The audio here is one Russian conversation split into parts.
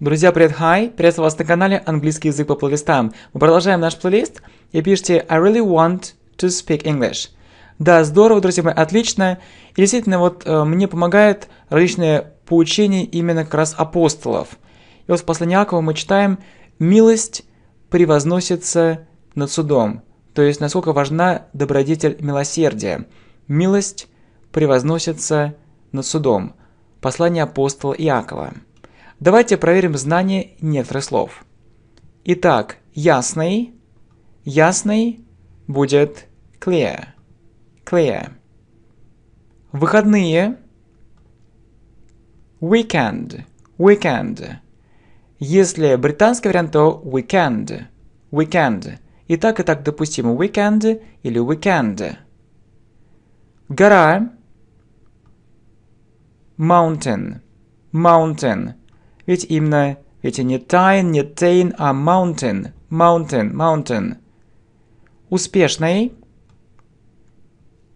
Друзья, привет, хай! Приветствую вас на канале Английский язык по плейлистам. Мы продолжаем наш плейлист и пишите I really want to speak English. Да, здорово, друзья мои, отлично. И действительно, вот э, мне помогает различные поучения именно как раз апостолов. И вот в послании Акова мы читаем «Милость превозносится над судом». То есть, насколько важна добродетель милосердия. Милость превозносится над судом. Послание апостола Иакова. Давайте проверим знание некоторых слов. Итак, ясный, ясный будет clear, clear. Выходные, weekend, weekend. Если британский вариант, то weekend, weekend. И так, и так допустимо weekend или weekend. Гора, mountain, mountain. Ведь именно эти не тайн, не тейн, а mountain, mountain, mountain. Успешный.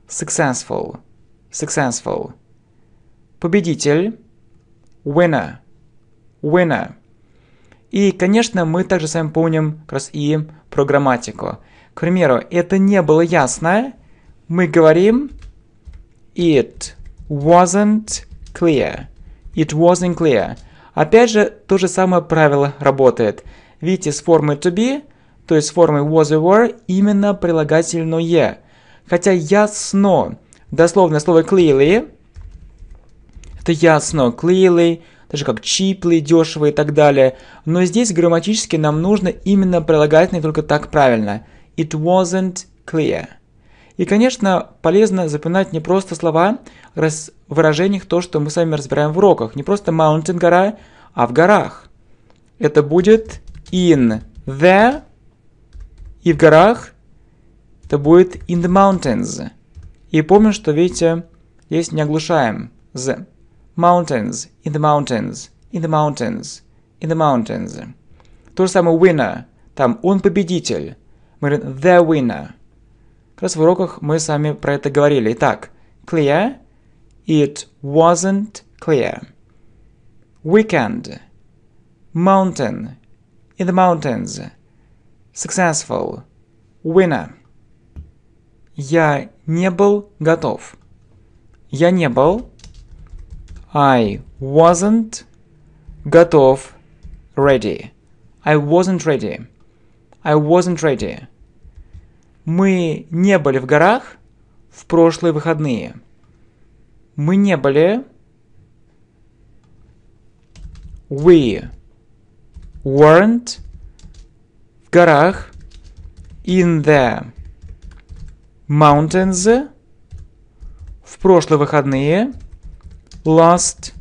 Successful, successful. Победитель. Winner, winner. И, конечно, мы также с вами помним как раз и про грамматику. К примеру, это не было ясно. Мы говорим it wasn't clear. It wasn't clear. Опять же, то же самое правило работает. Видите, с формы to be, то есть с формы was or were, именно прилагательное. Хотя ясно, дословное слово clearly, это ясно, clearly, даже как чиплы, дешево и так далее. Но здесь грамматически нам нужно именно прилагательное только так правильно. It wasn't clear. И, конечно, полезно запоминать не просто слова, раз выражениях то, что мы с вами разбираем в уроках. Не просто mountain гора, а в горах. Это будет in the и в горах это будет in the mountains. И помним, что, видите, здесь не оглушаем. The mountains, in the mountains, in the mountains, in the mountains. То же самое winner. Там он победитель. Мы говорим the winner. Как раз в уроках мы с вами про это говорили. Итак, clear. It wasn't clear. Weekend. Mountain. In the mountains. Successful. Winner. Я не был готов. Я не был. I wasn't готов. Ready. I wasn't ready. I wasn't ready. Мы не были в горах в прошлые выходные. Мы не были. We weren't в горах in the mountains в прошлые выходные last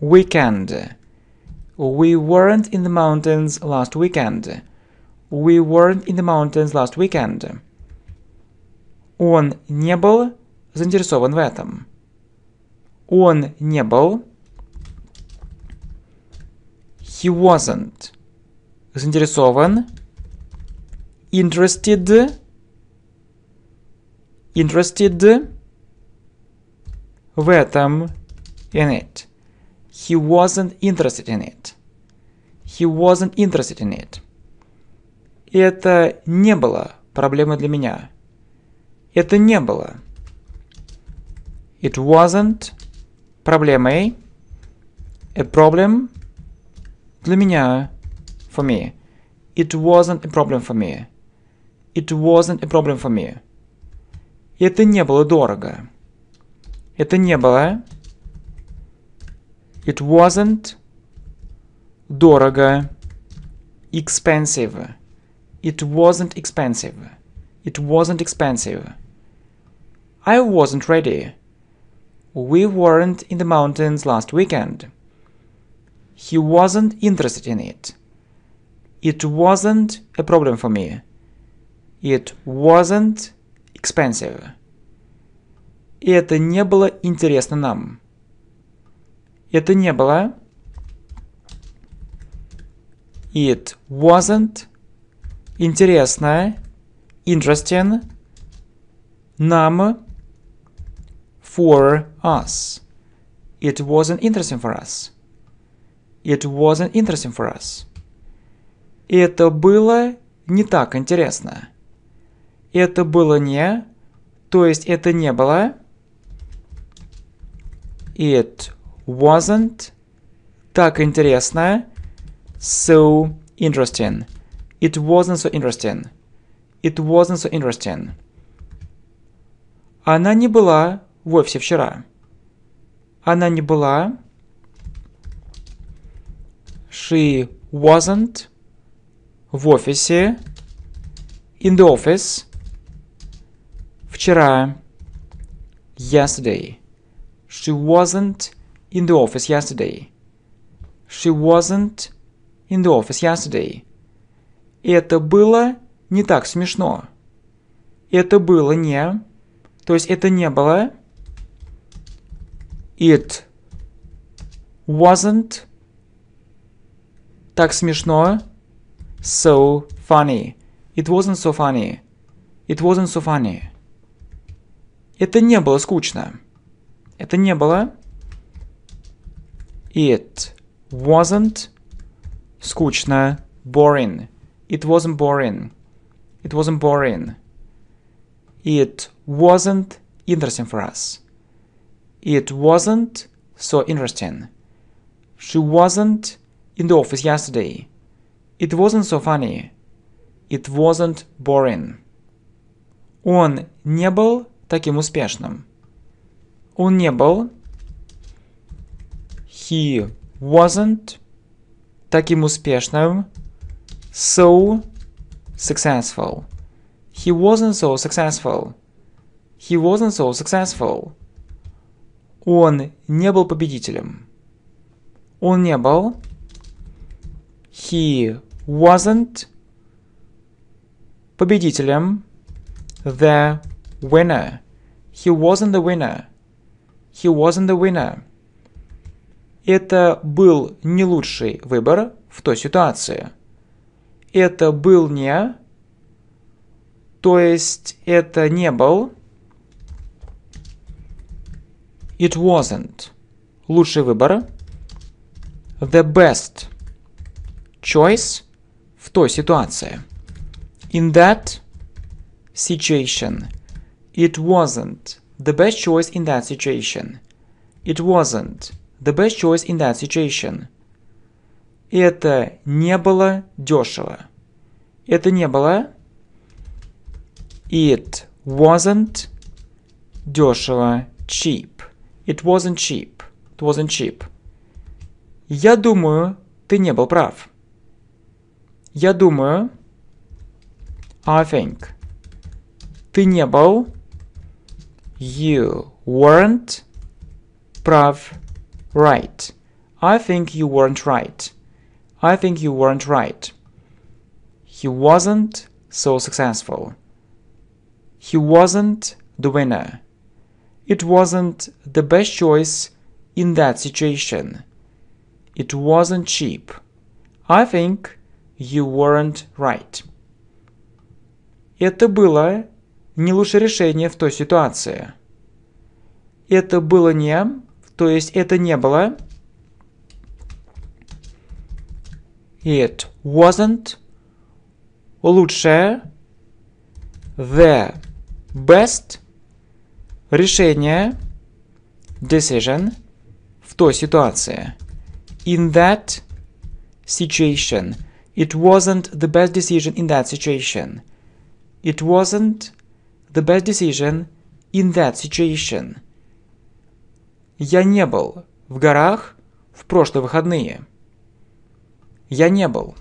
weekend. We weren't in the mountains last weekend. We weren't in the mountains last weekend. Он не был заинтересован в этом. Он не был. He wasn't заинтересован. Interested. Interested в этом in it. He wasn't interested in it. He wasn't interested in it. И это не было проблемой для меня. Это не было. It wasn't проблемой. A problem для меня. For me. It wasn't a problem for me. It wasn't a problem for me. это не было дорого. Это не было. It wasn't дорого. Expensive. It wasn't expensive. It wasn't expensive. I wasn't ready. We weren't in the mountains last weekend. He wasn't interested in it. It wasn't a problem for me. It wasn't expensive. И это не было интересно нам. Это не было. It wasn't интересное, interesting, нам, for us. It wasn't interesting for us. It wasn't interesting for us. Это было не так интересно. Это было не, то есть это не было. It wasn't так интересно. So interesting. It wasn't so interesting. It wasn't so interesting. Она не была вовсе вчера. Она не была. She wasn't в офисе. In the office. Вчера. Yesterday. She wasn't in the office yesterday. She wasn't in the office yesterday. это было не так смешно. Это было не... То есть это не было... It wasn't так смешно. So funny. It wasn't so funny. It wasn't so funny. Это не было скучно. Это не было... It wasn't скучно. Boring. It wasn't boring. It wasn't boring. It wasn't interesting for us. It wasn't so interesting. She wasn't in the office yesterday. It wasn't so funny. It wasn't boring. Он не был таким успешным. Он не был. He wasn't таким успешным so successful. He wasn't so successful. He wasn't so successful. Он не был победителем. Он не был. He wasn't победителем. The winner. He wasn't the winner. He wasn't the winner. Это был не лучший выбор в той ситуации. это был не, то есть это не был. It wasn't. Лучший выбор. The best choice в той ситуации. In that situation. It wasn't the best choice in that situation. It wasn't the best choice in that situation это не было дешево. Это не было. It wasn't дешево. Cheap. It wasn't cheap. It wasn't cheap. Я думаю, ты не был прав. Я думаю. I think. Ты не был. You weren't прав. Right. I think you weren't right. I think you weren't right. He wasn't so successful. He wasn't the winner. It wasn't the best choice in that situation. It wasn't cheap. I think you weren't right. Это было не лучшее решение в той ситуации. Это было не, то есть это не было It wasn't лучшее, the best решение, decision в той ситуации. In that situation. It wasn't the best decision in that situation. It wasn't the best decision in that situation. Я не был в горах в прошлые выходные. Я не был.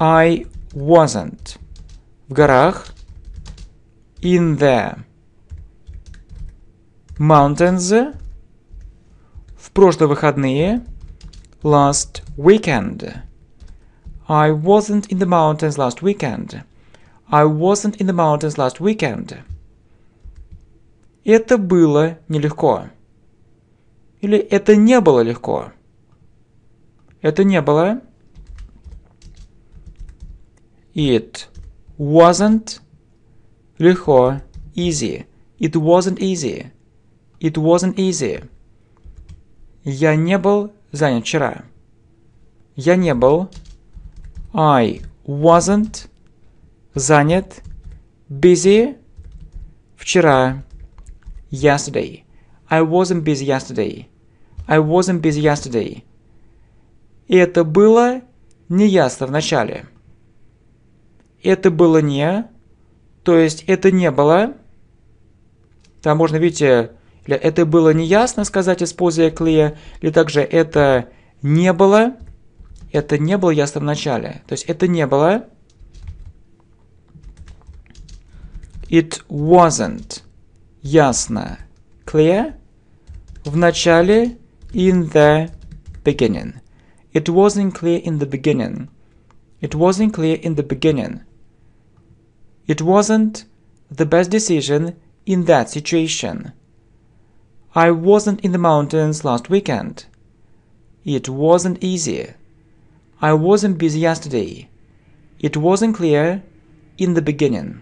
I wasn't. В горах. In the mountains. В прошлые выходные. Last weekend. I wasn't in the mountains last weekend. I wasn't in the mountains last weekend. Это было нелегко. Или это не было легко. Это не было. It wasn't легко. Easy. It wasn't easy. It wasn't easy. Я не был занят вчера. Я не был. I wasn't занят. Busy вчера. Yesterday. I wasn't busy yesterday. I wasn't busy yesterday. И это было неясно в начале. Это было не, то есть это не было. Там можно, видите, это было неясно сказать, используя клея, или также это не было, это не было ясно в начале. То есть это не было. It wasn't ясно. Clear? В начале in the beginning. It wasn't clear in the beginning. It wasn't clear in the beginning. It wasn't the best decision in that situation. I wasn't in the mountains last weekend. It wasn't easy. I wasn't busy yesterday. It wasn't clear in the beginning.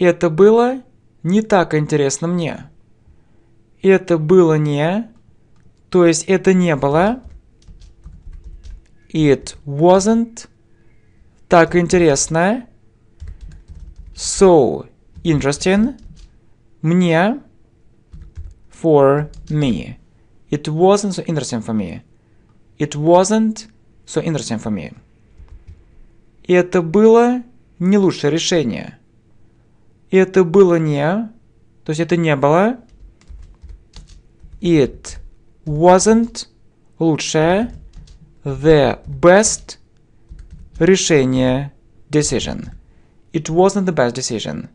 Это было не так интересно мне. Это было не, то есть это не было It wasn't. Так интересно. So interesting. Мне. For me. It wasn't so interesting for me. It wasn't so interesting for me. это было не лучшее решение. это было не... То есть это не было... It wasn't лучшее the best решение decision. It wasn't the best decision.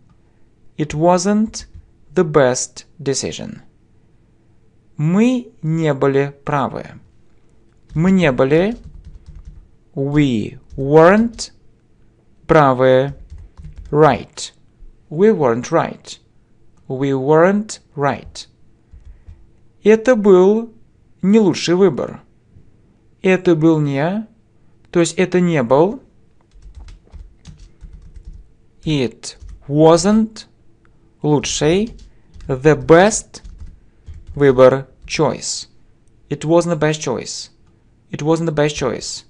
It wasn't the best decision. Мы не были правы. Мы не были. We weren't правы. Right. We weren't right. We weren't right. Это был не лучший выбор. это был не, то есть это не был. It wasn't лучший, the best выбор, choice. It wasn't the best choice. It wasn't the best choice.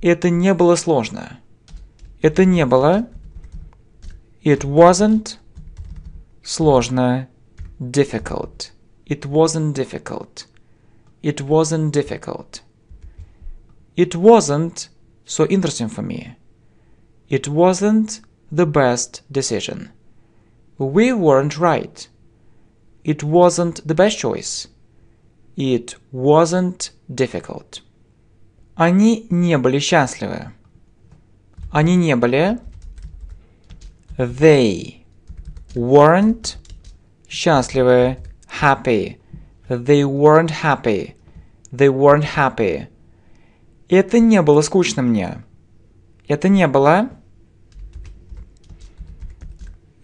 Это не было сложно. Это не было. It wasn't сложно, difficult. It wasn't difficult. It wasn't difficult. it wasn't so interesting for me. It wasn't the best decision. We weren't right. It wasn't the best choice. It wasn't difficult. Они не были счастливы. Они не были. They weren't счастливы. Happy. They weren't happy. They weren't happy. Это не было скучно мне. Это не было...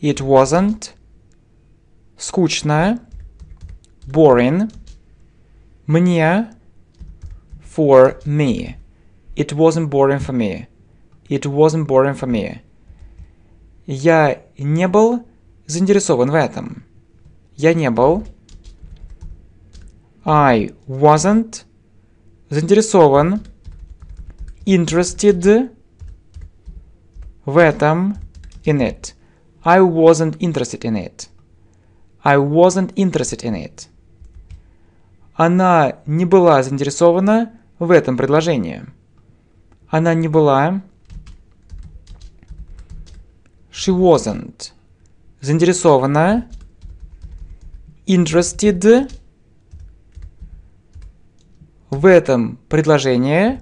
It wasn't скучно, boring, мне, for me. It wasn't boring for me. It wasn't boring for me. Я не был заинтересован в этом. Я не был. I wasn't заинтересован interested в этом in it. I wasn't interested in it. I wasn't interested in it. Она не была заинтересована в этом предложении. Она не была. She wasn't. Заинтересована. Interested. В этом предложении.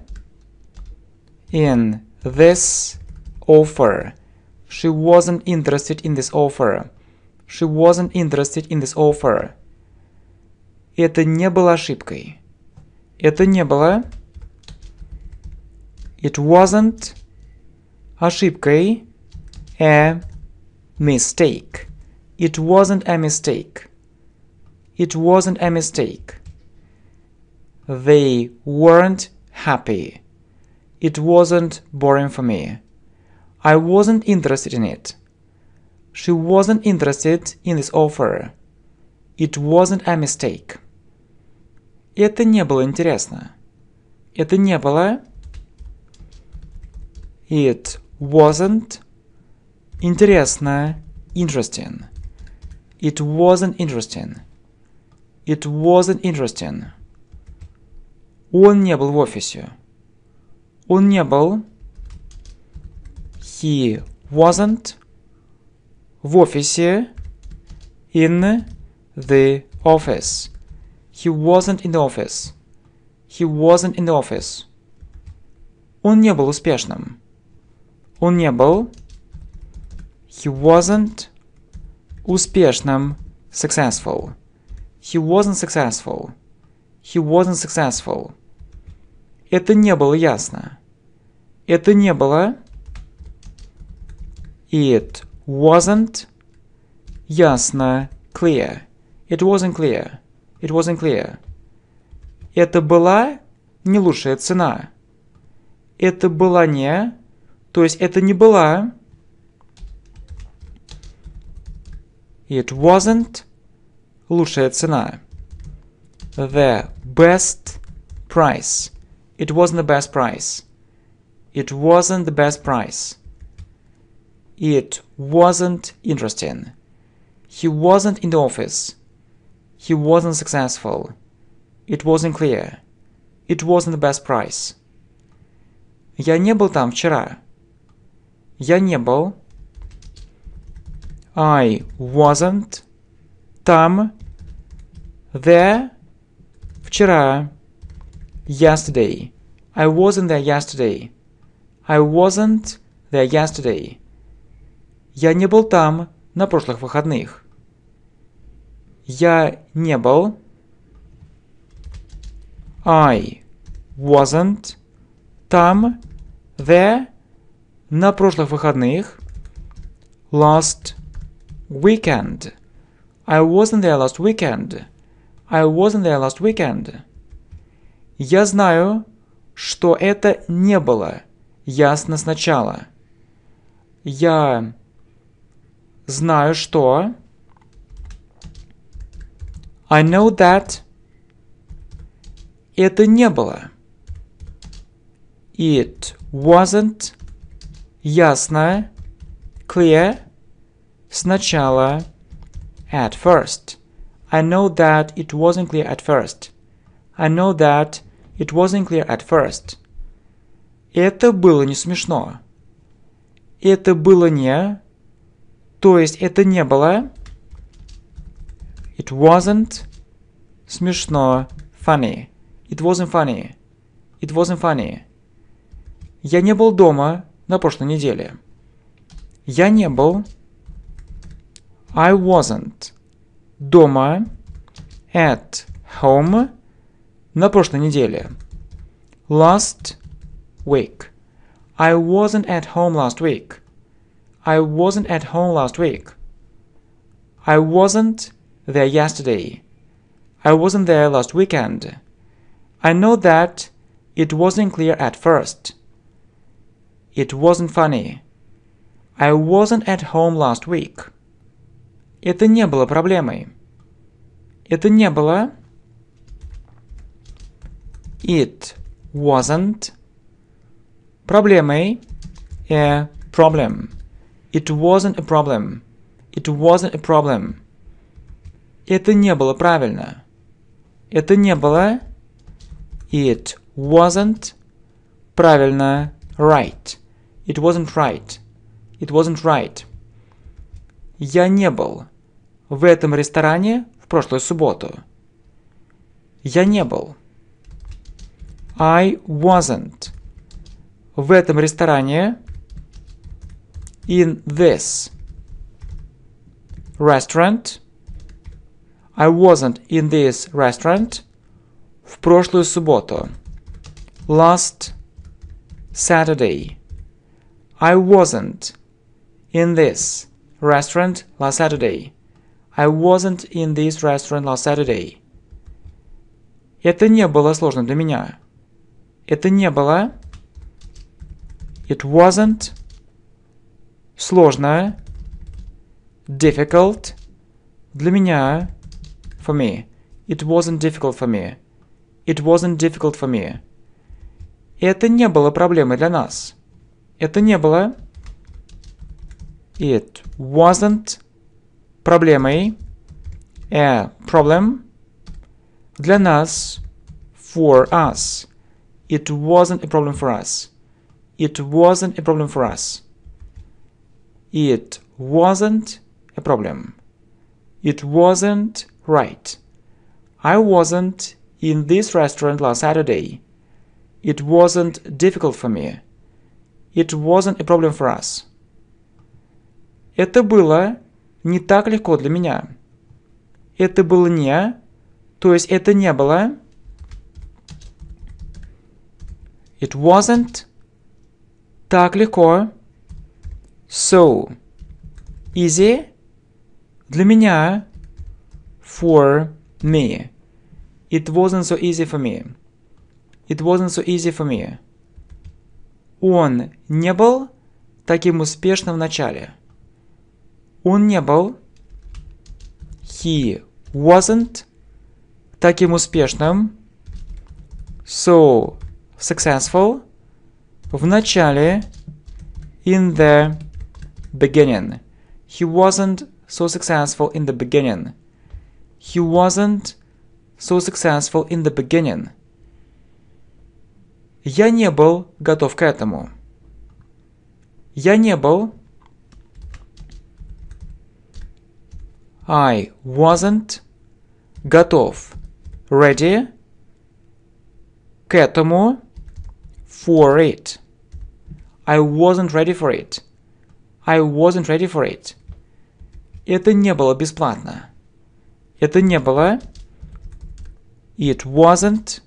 in this offer. She wasn't interested in this offer. She wasn't interested in this offer. Это не было ошибкой. Это не было. It wasn't ошибкой a mistake. It wasn't a mistake. It wasn't a mistake. They weren't happy. It wasn't boring for me. I wasn't interested in it. She wasn't interested in this offer. It wasn't a mistake. Это не было интересно. Это не было... It wasn't интересно, interesting. It wasn't interesting. It wasn't interesting. Он не был в офисе. Он не был. He wasn't в офисе. In the office. He wasn't in the office. He wasn't in the office. Он не был успешным. Он не был. He wasn't успешным. Successful. He wasn't successful. He wasn't successful. Это не было ясно. Это не было. It wasn't. Ясно. Clear. It wasn't clear. It wasn't clear. Это была не лучшая цена. Это была не... То есть это не была... It wasn't лучшая цена. The best price. It wasn't the best price. It wasn't the best price. It wasn't interesting. He wasn't in the office. He wasn't successful. It wasn't clear. It wasn't the best price. Я не был там вчера. Я не был. I wasn't там there вчера yesterday. I wasn't there yesterday. I wasn't there yesterday. Я не был там на прошлых выходных. Я не был. I wasn't там there на прошлых выходных. Last weekend. I wasn't there last weekend. I wasn't there last weekend. Я знаю, что это не было ясно сначала. Я знаю, что... I know that это не было. It wasn't ясно, clear, сначала, at first. I know that it wasn't clear at first. I know that it wasn't clear at first. Это было не смешно. Это было не... То есть это не было... It wasn't смешно funny. It wasn't funny. It wasn't funny. Я не был дома на прошлой неделе. Я не был... I wasn't дома at home на прошлой неделе. Last week. I wasn't at home last week. I wasn't at home last week. I wasn't there yesterday. I wasn't there last weekend. I know that it wasn't clear at first. It wasn't funny. I wasn't at home last week. Это не было проблемой. Это не было. It wasn't Проблемой a problem. It wasn't a problem. It wasn't a problem. Это не было правильно. Это не было It wasn't правильно right. It wasn't right. It wasn't right. Я не был в этом ресторане в прошлую субботу. Я не был. I wasn't в этом ресторане in this restaurant. I wasn't in this restaurant в прошлую субботу. Last Saturday. I wasn't in this restaurant last Saturday. I wasn't in this restaurant last Saturday. Это не было сложно для меня. Это не было It wasn't сложно difficult для меня for me. It wasn't difficult for me. It wasn't difficult for me. Это не было проблемой для нас. Это не было It wasn't проблемой a problem для нас for us. It wasn't a problem for us. It wasn't a problem for us. It wasn't a problem. It wasn't right. I wasn't in this restaurant last Saturday. It wasn't difficult for me. It wasn't a problem for us. Это было не так легко для меня. Это было не, то есть это не было. It wasn't Так легко. So. Easy. Для меня. For me. It wasn't so easy for me. It wasn't so easy for me. Он не был таким успешным в начале. Он не был. He wasn't таким успешным. So successful В начале, in the beginning. He wasn't so successful in the beginning. He wasn't so successful in the beginning. Я не был готов к этому. Я не был. I wasn't готов. Ready? К этому. for it. I wasn't ready for it. I wasn't ready for it. Это не было бесплатно. Это не было. It wasn't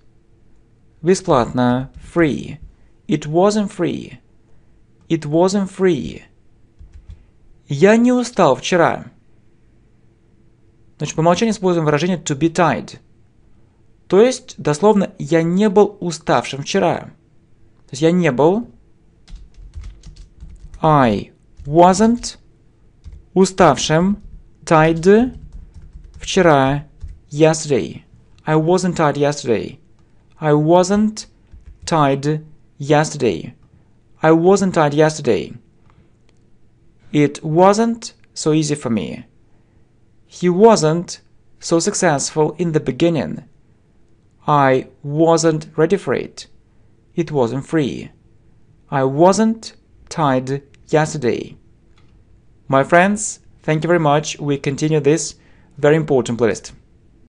бесплатно. Free. It wasn't free. It wasn't free. Я не устал вчера. Значит, по умолчанию используем выражение to be tied. То есть, дословно, я не был уставшим вчера. То есть я не был. I wasn't уставшим. Tired вчера. Yesterday. I wasn't tired yesterday. I wasn't tired yesterday. I wasn't tired yesterday. It wasn't so easy for me. He wasn't so successful in the beginning. I wasn't ready for it it wasn't free. I wasn't tied yesterday. My friends, thank you very much. We continue this very important playlist.